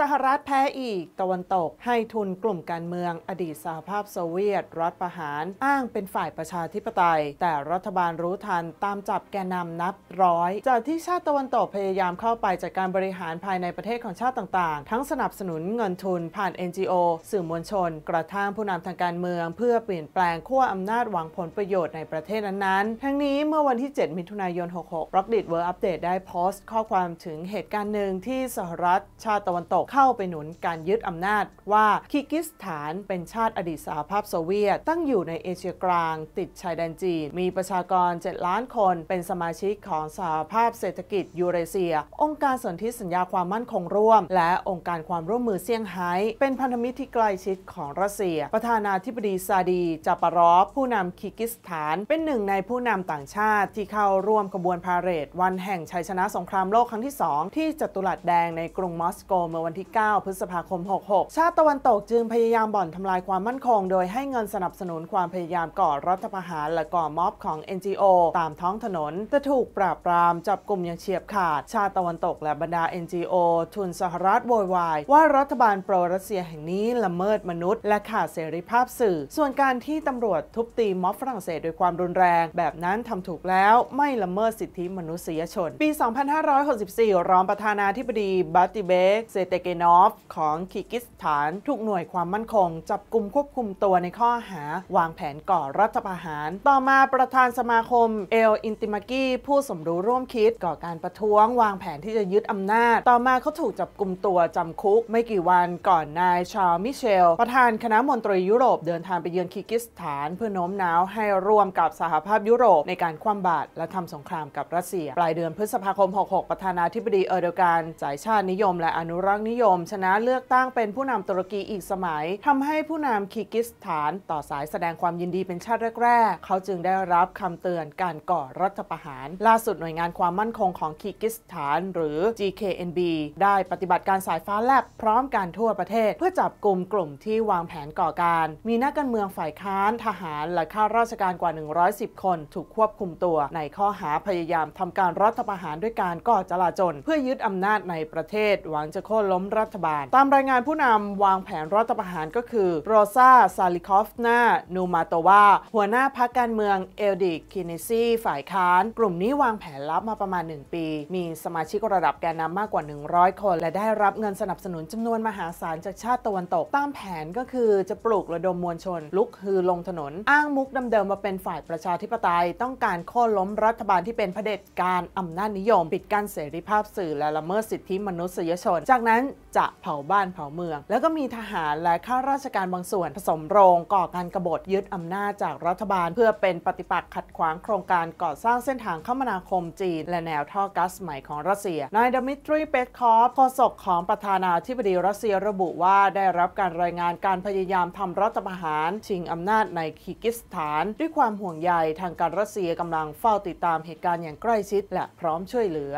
สหรัฐแพ้อีกตะวันตกให้ทุนกลุ่มการเมืองอดีตสหภาพโซเวียตรัฐประหาร อ้างเป็นฝ่ายประชาธิปไตย แต่รัฐบาลรู้ทันตามจับแกนนำนับร้อย จากที่ชาติตะวันตกพยายามเข้าไปจัดกการบริหารภายในประเทศของชาติต่างๆ ทั้งสนับสนุนเงินทุนผ่าน NGO สื่อมวลชน กระทั่งผู้นำทางการเมืองเพื่อเปลี่ยนแปลงขั้วอำนาจหวังผลประโยชน์ในประเทศนั้นๆทั้งนี้เมื่อวันที่ 7 มิถุนายน66 r o c กดิทเว r ร์อัปเดตได้โพสต์ข้อความถึงเหตุการณ์หนึ่งที่สหรัฐ ชาติตะวันตกเข้าไปหนุนการยึดอำนาจว่าคิกิสถานเป็นชาติอดีตสหภาพโซเวียต ตั้งอยู่ในเอเชียกลางติดชายแดนจีน มีประชากร 7 ล้านคนเป็นสมาชิกของสหภาพเศรษฐกิจยูเรเซีย องค์การสนธิสัญญาความมั่นคงร่วม และองค์การความร่วมมือเซี่ยงไฮ้เป็นพันธมิตรที่ใกล้ชิดของรัสเซีย ประธานาธิบดีซาดีจาปารอฟผู้นำคิกิสถานเป็นหนึ่งในผู้นำต่างชาติที่เข้าร่วมขบวนพาเหรดวันแห่งชัยชนะสงครามโลกครั้งที่2ที่จัตุรัสแดงในกรุงมอสโกเมื่อวันันที่ 9 พฤษภาคม 66 ชาติตะวันตกจึงพยายามบ่อนทำลายความมั่นคง โดยให้เงินสนับสนุนความพยายามก่อรัฐประหารและก่อม็อบของ NGO ตามท้องถนนแต่ถูกปราบปรามจับกลุ่มอย่างเฉียบขาด ชาติตะวันตกและบรรดา NGO ทุนสหรัฐโวยวายว่ารัฐบาลโปรรัสเซียแห่งนี้ละเมิดมนุษย์และขาดเสรีภาพสื่อ ส่วนการที่ตำรวจทุบตีม็อบฝรั่งเศสโดยความรุนแรงแบบนั้นทำถูกแล้วไม่ละเมิดสิทธิมนุษยชนปี2564รองประธานาธิบดีบัตติเบกเซเตเกนอฟของคีกิสถานถูกหน่วยความมั่นคง จับกลุ่มควบคุมตัวในข้อหา วางแผนก่อรัฐประหาร ต่อมาประธานสมาคมเอล อินติมากีผู้สมรู้ร่วมคิดก่อการประท้วง วางแผนที่จะยึดอำนาจต่อมาเขาถูกจับกลุ่มตัวจำคุก ไม่กี่วันก่อนนายชาลมิเชลประธานคณะมนตรียุโรปเดินทางไปเยือนคีกิสถาน เพื่อโน้มน้าวให้ร่วมกับสหภาพยุโรปในการคว่ำบาตรและทำสงครามกับรัสเซียปลายเดือนพฤษภาคม 66 ประธานาธิบดีเออร์โดกานสายชาตินิยมและอนุรักษ์นิิยมชนะเลือกตั้งเป็นผู้นำตุรกีอีกสมัย ทำให้ผู้นำคีกิสถานต่อสายแสดงความยินดีเป็นชาติแรกๆเขาจึงได้รับคำเตือนการก่อรัฐประหาร ล่าสุดหน่วยงานความมั่นคงของคีกิสถานหรือ GKNB ได้ปฏิบัติการสายฟ้าแลบพร้อมการทั่วประเทศ เพื่อจับกลุ่มกลุ่มที่วางแผนก่อการ มีนักการเมืองฝ่ายค้านทหาร และข้าราชการกว่า 110 คนถูกควบคุมตัวในข้อหาพยายามทำการรัฐประหารด้วยการก่อจลาจลเพื่อยึดอำนาจในประเทศ หวังจะโค่นล้มรัฐบาล ตามรายงานผู้นำวางแผนรัฐประหารก็คือโรซาซาลิคอฟนานูมาโตวาหัวหน้าพรรคการเมืองเอลดิคินเนซีฝ่ายค้านกลุ่มนี้วางแผนลับมาประมาณ 1 ปี มีสมาชิกระดับแกนนำมากกว่า 100 คน และได้รับเงินสนับสนุนจำนวนมหาศาลจากชาติตะวันตก ตามแผนก็คือจะปลุกระดมมวลชน ลุกฮือลงถนน อ้างมุกดเดิมมาเป็นฝ่ายประชาธิปไตย ต้องการโค่นล้มรัฐบาลที่เป็นเผด็จการอำนาจนิยมปิดกั้นเสรีภาพสื่อและละเมิดสิทธิมนุษยชนจากนั้นจะเผาบ้านเผาเมือง แล้วก็มีทหารและข้าราชการบางส่วนผสมโรงก่อการกบฏยึดอำนาจจากรัฐบาล เพื่อเป็นปฏิปักษ์ขัดขวางโครงการ ก่อสร้างเส้นทางคมนาคมจีนและแนวท่อก๊าซใหม่ของรัสเซียนายดมิทรีเปตคอฟโฆษกของประธานาธิบดีรัสเซียระบุว่าได้รับการรายงานการพยายามทำรัฐประหาร ชิงอำนาจในคีกิสถาน ด้วยความห่วงใยทางการรัสเซียกำลังเฝ้าติดตามเหตุการณ์อย่างใกล้ชิด และพร้อมช่วยเหลือ